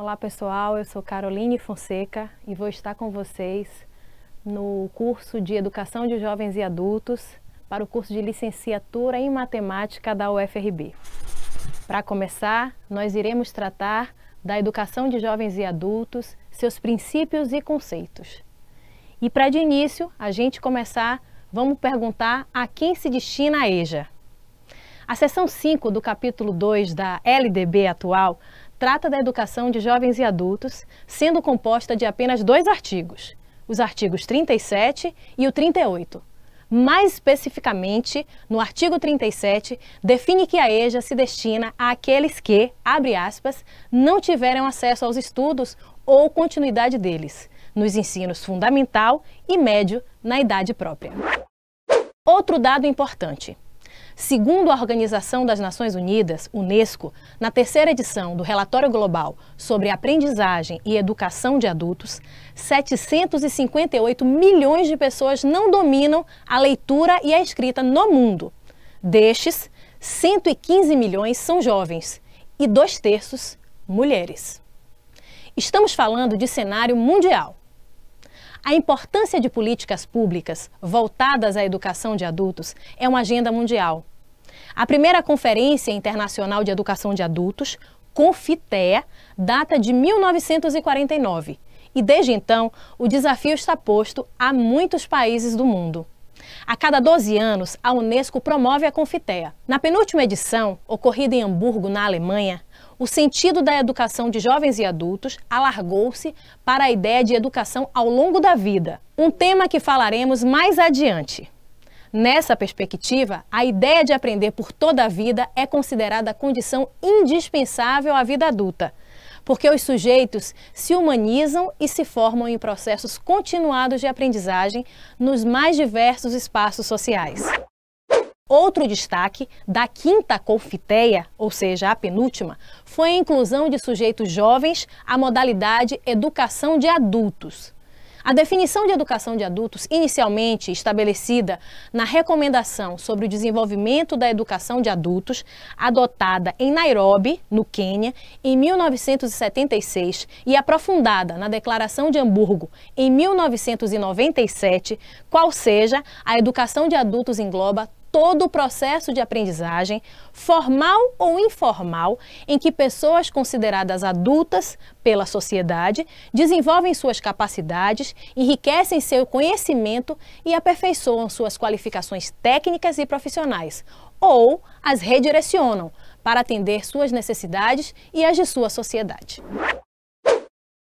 Olá pessoal, eu sou Caroline Fonseca e vou estar com vocês no curso de Educação de Jovens e Adultos para o curso de Licenciatura em Matemática da UFRB. Para começar, nós iremos tratar da educação de jovens e adultos, seus princípios e conceitos. E para de início, a gente começar, vamos perguntar a quem se destina a EJA. A seção 5 do capítulo 2 da LDB atual trata da educação de jovens e adultos, sendo composta de apenas dois artigos, os artigos 37 e o 38. Mais especificamente, no artigo 37, define que a EJA se destina àqueles que, abre aspas, não tiveram acesso aos estudos ou continuidade deles, nos ensinos fundamental e médio na idade própria. Outro dado importante: Segundo a Organização das Nações Unidas, Unesco, na terceira edição do Relatório Global sobre Aprendizagem e Educação de Adultos, 758 milhões de pessoas não dominam a leitura e a escrita no mundo. Destes, 115 milhões são jovens e dois terços mulheres. Estamos falando de cenário mundial. A importância de políticas públicas voltadas à educação de adultos é uma agenda mundial. A primeira Conferência Internacional de Educação de Adultos, CONFITEA, data de 1949 e desde então o desafio está posto a muitos países do mundo. A cada 12 anos, a Unesco promove a Confitea. Na penúltima edição, ocorrida em Hamburgo, na Alemanha, o sentido da educação de jovens e adultos alargou-se para a ideia de educação ao longo da vida, um tema que falaremos mais adiante. Nessa perspectiva, a ideia de aprender por toda a vida é considerada condição indispensável à vida adulta, porque os sujeitos se humanizam e se formam em processos continuados de aprendizagem nos mais diversos espaços sociais. Outro destaque da quinta confiteia, ou seja, a penúltima, foi a inclusão de sujeitos jovens à modalidade educação de adultos. A definição de educação de adultos, inicialmente estabelecida na Recomendação sobre o Desenvolvimento da Educação de Adultos, adotada em Nairobi, no Quênia, em 1976 e aprofundada na Declaração de Hamburgo em 1997, qual seja, a educação de adultos engloba todo o processo de aprendizagem, formal ou informal, em que pessoas consideradas adultas pela sociedade desenvolvem suas capacidades, enriquecem seu conhecimento e aperfeiçoam suas qualificações técnicas e profissionais, ou as redirecionam para atender suas necessidades e as de sua sociedade.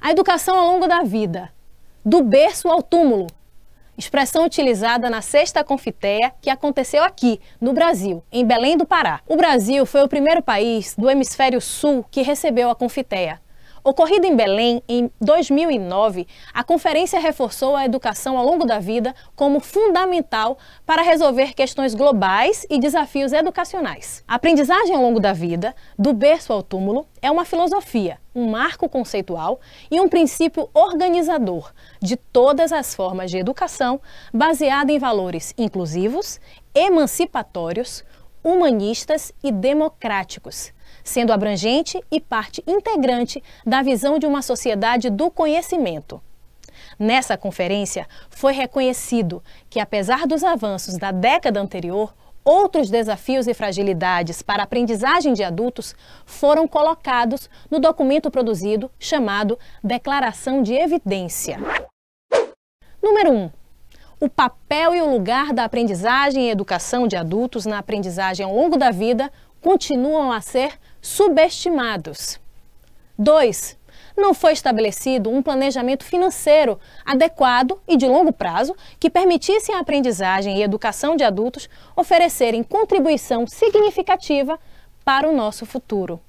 A educação ao longo da vida, do berço ao túmulo, expressão utilizada na Sexta Confiteia que aconteceu aqui, no Brasil, em Belém do Pará. O Brasil foi o primeiro país do hemisfério sul que recebeu a Confiteia, Ocorrida em Belém em 2009, a conferência reforçou a educação ao longo da vida como fundamental para resolver questões globais e desafios educacionais. A aprendizagem ao longo da vida, do berço ao túmulo, é uma filosofia, um marco conceitual e um princípio organizador de todas as formas de educação baseada em valores inclusivos, emancipatórios, humanistas e democráticos sendo abrangente e parte integrante da visão de uma sociedade do conhecimento. Nessa conferência, foi reconhecido que, apesar dos avanços da década anterior, outros desafios e fragilidades para a aprendizagem de adultos foram colocados no documento produzido chamado Declaração de Evidência. Número 1. Um, o papel e o lugar da aprendizagem e educação de adultos na aprendizagem ao longo da vida continuam a ser subestimados. 2. Não foi estabelecido um planejamento financeiro adequado e de longo prazo que permitisse a aprendizagem e educação de adultos oferecerem contribuição significativa para o nosso futuro.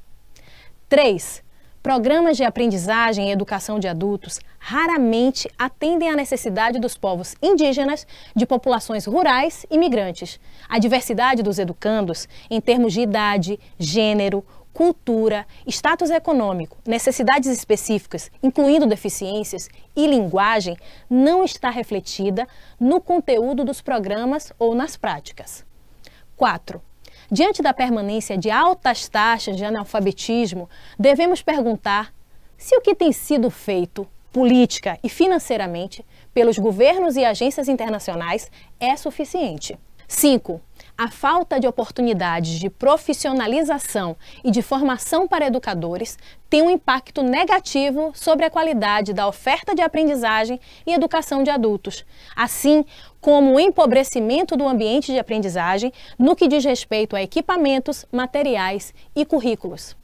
3 Programas de aprendizagem e educação de adultos raramente atendem à necessidade dos povos indígenas, de populações rurais e migrantes. A diversidade dos educandos, em termos de idade, gênero, cultura, status econômico, necessidades específicas, incluindo deficiências, e linguagem, não está refletida no conteúdo dos programas ou nas práticas. 4. Diante da permanência de altas taxas de analfabetismo, devemos perguntar se o que tem sido feito política e financeiramente pelos governos e agências internacionais é suficiente. 5 a falta de oportunidades de profissionalização e de formação para educadores tem um impacto negativo sobre a qualidade da oferta de aprendizagem e educação de adultos, assim como o empobrecimento do ambiente de aprendizagem no que diz respeito a equipamentos, materiais e currículos.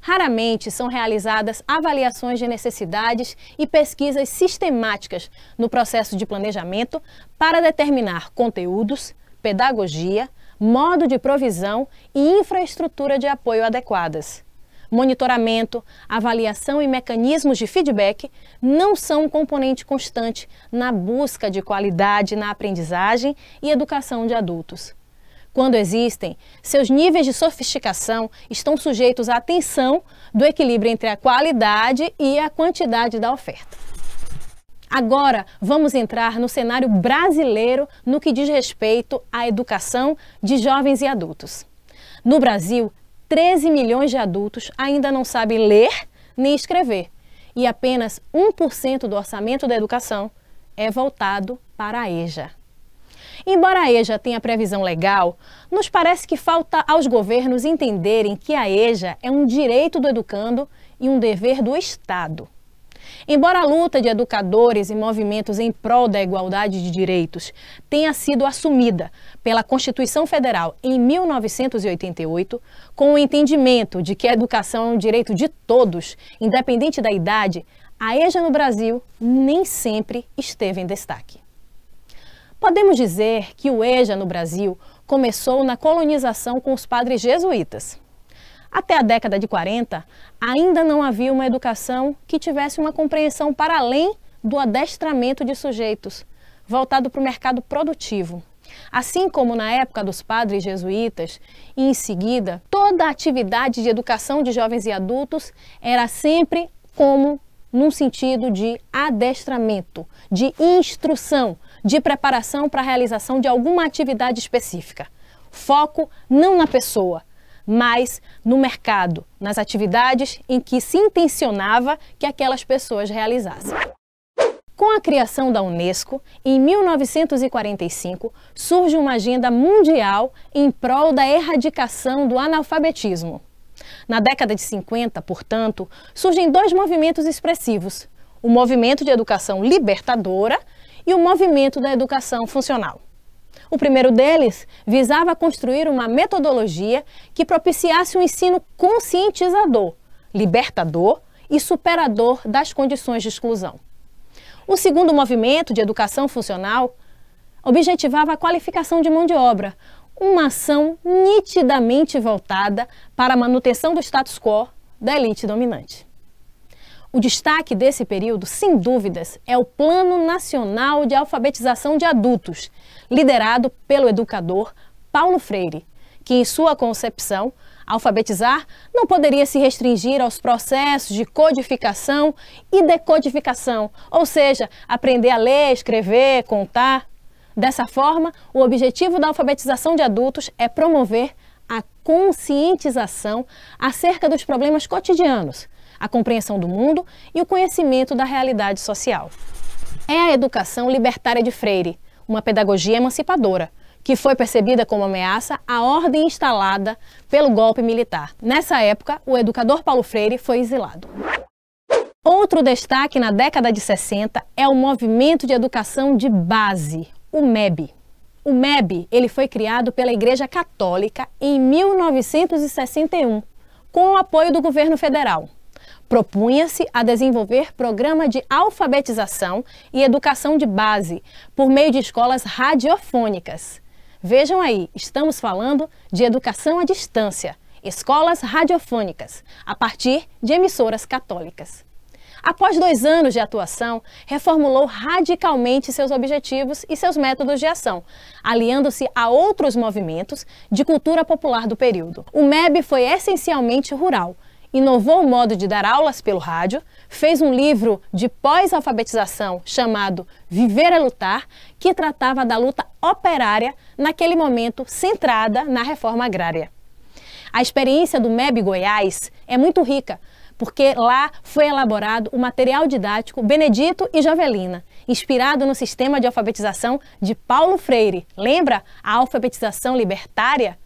Raramente são realizadas avaliações de necessidades e pesquisas sistemáticas no processo de planejamento para determinar conteúdos, pedagogia, modo de provisão e infraestrutura de apoio adequadas. Monitoramento, avaliação e mecanismos de feedback não são um componente constante na busca de qualidade na aprendizagem e educação de adultos. Quando existem, seus níveis de sofisticação estão sujeitos à tensão do equilíbrio entre a qualidade e a quantidade da oferta. Agora, vamos entrar no cenário brasileiro no que diz respeito à educação de jovens e adultos. No Brasil, 13 milhões de adultos ainda não sabem ler nem escrever, e apenas 1% do orçamento da educação é voltado para a EJA. Embora a EJA tenha previsão legal, nos parece que falta aos governos entenderem que a EJA é um direito do educando e um dever do Estado. Embora a luta de educadores e movimentos em prol da igualdade de direitos tenha sido assumida pela Constituição Federal em 1988, com o entendimento de que a educação é um direito de todos, independente da idade, a EJA no Brasil nem sempre esteve em destaque. Podemos dizer que o EJA no Brasil começou na colonização com os padres jesuítas. Até a década de 40, ainda não havia uma educação que tivesse uma compreensão para além do adestramento de sujeitos, voltado para o mercado produtivo. Assim como na época dos padres jesuítas, e em seguida, toda a atividade de educação de jovens e adultos era sempre como num sentido de adestramento, de instrução, de preparação para a realização de alguma atividade específica. Foco não na pessoa, mais no mercado, nas atividades em que se intencionava que aquelas pessoas realizassem. Com a criação da Unesco, em 1945, surge uma agenda mundial em prol da erradicação do analfabetismo. Na década de 50, portanto, surgem dois movimentos expressivos: o movimento de educação libertadora e o movimento da educação funcional. O primeiro deles visava construir uma metodologia que propiciasse um ensino conscientizador, libertador e superador das condições de exclusão. O segundo movimento de educação funcional objetivava a qualificação de mão de obra, uma ação nitidamente voltada para a manutenção do status quo da elite dominante. O destaque desse período, sem dúvidas, é o Plano Nacional de Alfabetização de Adultos, liderado pelo educador Paulo Freire, que, em sua concepção, alfabetizar não poderia se restringir aos processos de codificação e decodificação, ou seja, aprender a ler, escrever, contar. Dessa forma, o objetivo da alfabetização de adultos é promover a conscientização acerca dos problemas cotidianos, a compreensão do mundo e o conhecimento da realidade social. É a educação libertária de Freire, uma pedagogia emancipadora, que foi percebida como ameaça à ordem instalada pelo golpe militar. Nessa época, o educador Paulo Freire foi exilado. Outro destaque na década de 60 é o Movimento de Educação de Base, o MEB. O MEB ele foi criado pela Igreja Católica em 1961, com o apoio do governo federal. Propunha-se a desenvolver programa de alfabetização e educação de base por meio de escolas radiofônicas. Vejam aí, estamos falando de educação à distância, escolas radiofônicas, a partir de emissoras católicas. Após dois anos de atuação, reformulou radicalmente seus objetivos e seus métodos de ação, aliando-se a outros movimentos de cultura popular do período. O MEB foi essencialmente rural, inovou o modo de dar aulas pelo rádio, fez um livro de pós-alfabetização chamado Viver é Lutar, que tratava da luta operária, naquele momento centrada na reforma agrária. A experiência do MEB Goiás é muito rica, porque lá foi elaborado o material didático Benedito e Javelina, inspirado no sistema de alfabetização de Paulo Freire. Lembra a alfabetização libertária?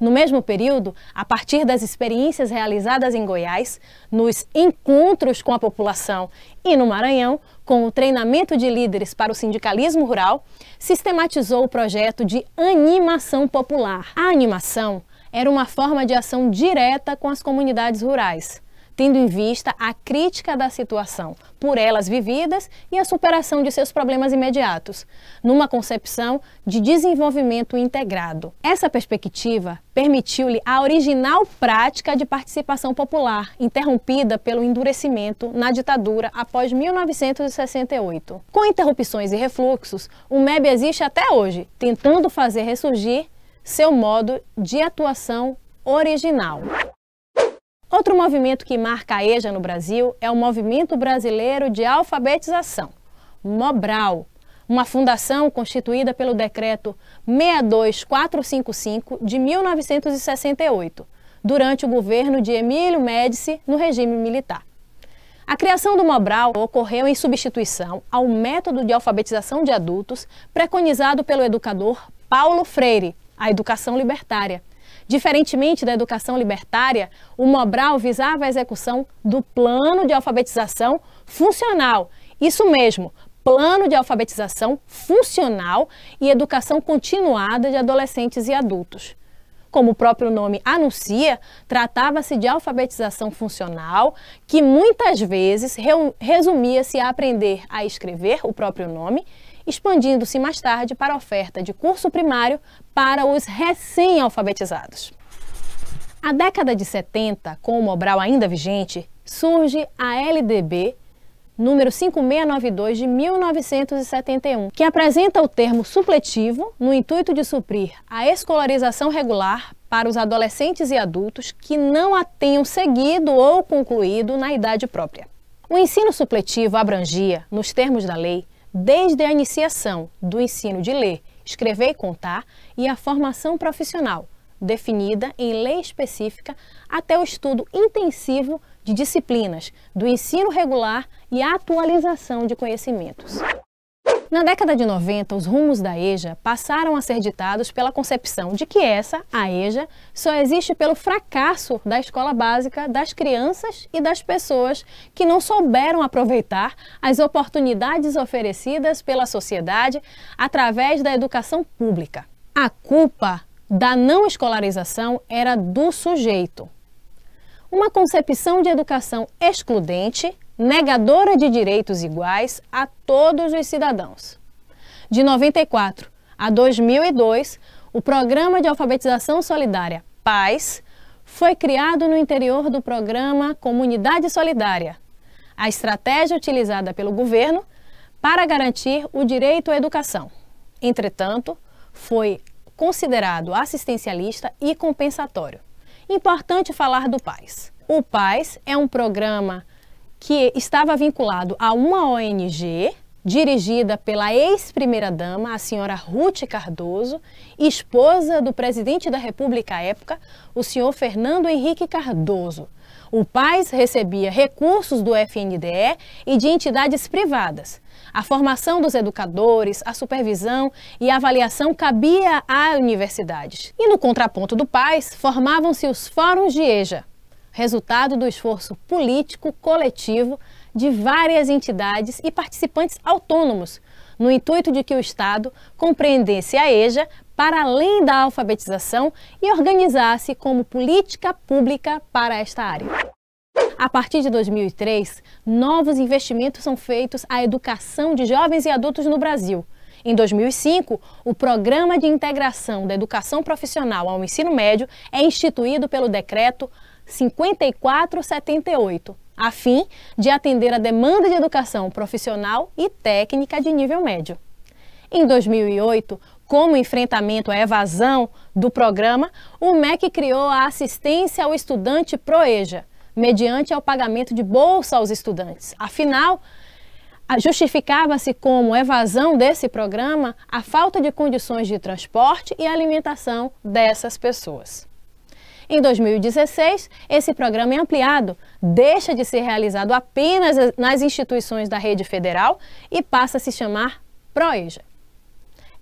No mesmo período, a partir das experiências realizadas em Goiás, nos encontros com a população e no Maranhão, com o treinamento de líderes para o sindicalismo rural, sistematizou o projeto de animação popular. A animação era uma forma de ação direta com as comunidades rurais tendo em vista a crítica da situação por elas vividas e a superação de seus problemas imediatos, numa concepção de desenvolvimento integrado. Essa perspectiva permitiu-lhe a original prática de participação popular, interrompida pelo endurecimento na ditadura após 1968. Com interrupções e refluxos, o MEB existe até hoje, tentando fazer ressurgir seu modo de atuação original. Outro movimento que marca a EJA no Brasil é o Movimento Brasileiro de Alfabetização, MOBRAL, uma fundação constituída pelo Decreto 62455 de 1968, durante o governo de Emílio Médici no regime militar. A criação do Mobral ocorreu em substituição ao método de alfabetização de adultos preconizado pelo educador Paulo Freire, a educação libertária, Diferentemente da educação libertária, o Mobral visava a execução do plano de alfabetização funcional. Isso mesmo, plano de alfabetização funcional e educação continuada de adolescentes e adultos. Como o próprio nome anuncia, tratava-se de alfabetização funcional, que muitas vezes resumia-se a aprender a escrever o próprio nome expandindo-se mais tarde para a oferta de curso primário para os recém-alfabetizados. A década de 70, com o Mobral ainda vigente, surge a LDB número 5692 de 1971, que apresenta o termo supletivo no intuito de suprir a escolarização regular para os adolescentes e adultos que não a tenham seguido ou concluído na idade própria. O ensino supletivo abrangia, nos termos da lei, desde a iniciação do ensino de ler, escrever e contar e a formação profissional, definida em lei específica, até o estudo intensivo de disciplinas, do ensino regular e a atualização de conhecimentos. Na década de 90, os rumos da EJA passaram a ser ditados pela concepção de que essa, a EJA, só existe pelo fracasso da escola básica das crianças e das pessoas que não souberam aproveitar as oportunidades oferecidas pela sociedade através da educação pública. A culpa da não escolarização era do sujeito. Uma concepção de educação excludente negadora de direitos iguais a todos os cidadãos. De 94 a 2002, o Programa de Alfabetização Solidária PAIS, foi criado no interior do programa Comunidade Solidária, a estratégia utilizada pelo governo para garantir o direito à educação. Entretanto, foi considerado assistencialista e compensatório. Importante falar do PAIS. O PAIS é um programa que estava vinculado a uma ONG dirigida pela ex-primeira-dama, a senhora Ruth Cardoso, esposa do presidente da República à época, o senhor Fernando Henrique Cardoso. O PAIS recebia recursos do FNDE e de entidades privadas. A formação dos educadores, a supervisão e a avaliação cabia a universidades. E no contraponto do PAIS, formavam-se os fóruns de EJA, resultado do esforço político coletivo de várias entidades e participantes autônomos, no intuito de que o Estado compreendesse a EJA para além da alfabetização e organizasse como política pública para esta área. A partir de 2003, novos investimentos são feitos à educação de jovens e adultos no Brasil. Em 2005, o Programa de Integração da Educação Profissional ao Ensino Médio é instituído pelo Decreto 5478, a fim de atender a demanda de educação profissional e técnica de nível médio. Em 2008, como enfrentamento à evasão do programa, o MEC criou a assistência ao estudante PROEJA, mediante ao pagamento de bolsa aos estudantes. Afinal, justificava-se como evasão desse programa a falta de condições de transporte e alimentação dessas pessoas. Em 2016, esse programa é ampliado, deixa de ser realizado apenas nas instituições da rede federal e passa a se chamar PROEJA.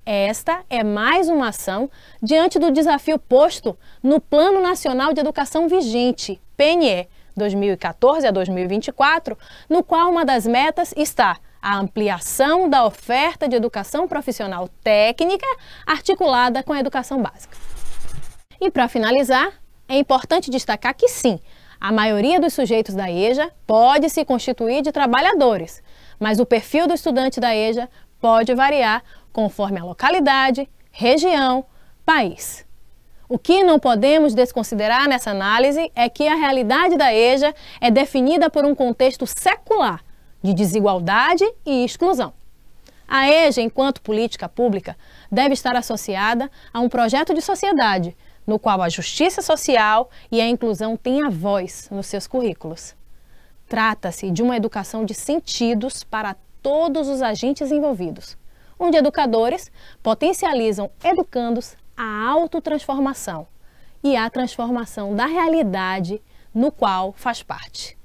Esta é mais uma ação diante do desafio posto no Plano Nacional de Educação vigente, PNE, 2014 a 2024, no qual uma das metas está a ampliação da oferta de educação profissional técnica articulada com a educação básica. E para finalizar, é importante destacar que sim, a maioria dos sujeitos da EJA pode se constituir de trabalhadores, mas o perfil do estudante da EJA pode variar conforme a localidade, região, país. O que não podemos desconsiderar nessa análise é que a realidade da EJA é definida por um contexto secular de desigualdade e exclusão. A EJA, enquanto política pública, deve estar associada a um projeto de sociedade no qual a justiça social e a inclusão têm a voz nos seus currículos. Trata-se de uma educação de sentidos para todos os agentes envolvidos, onde educadores potencializam educandos a autotransformação e a transformação da realidade no qual faz parte.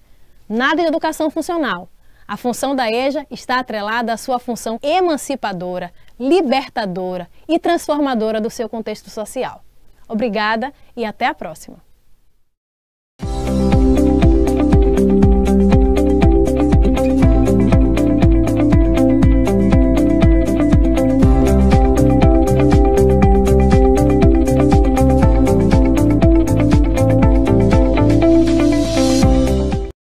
Nada de educação funcional. A função da EJA está atrelada à sua função emancipadora, libertadora e transformadora do seu contexto social. Obrigada e até a próxima!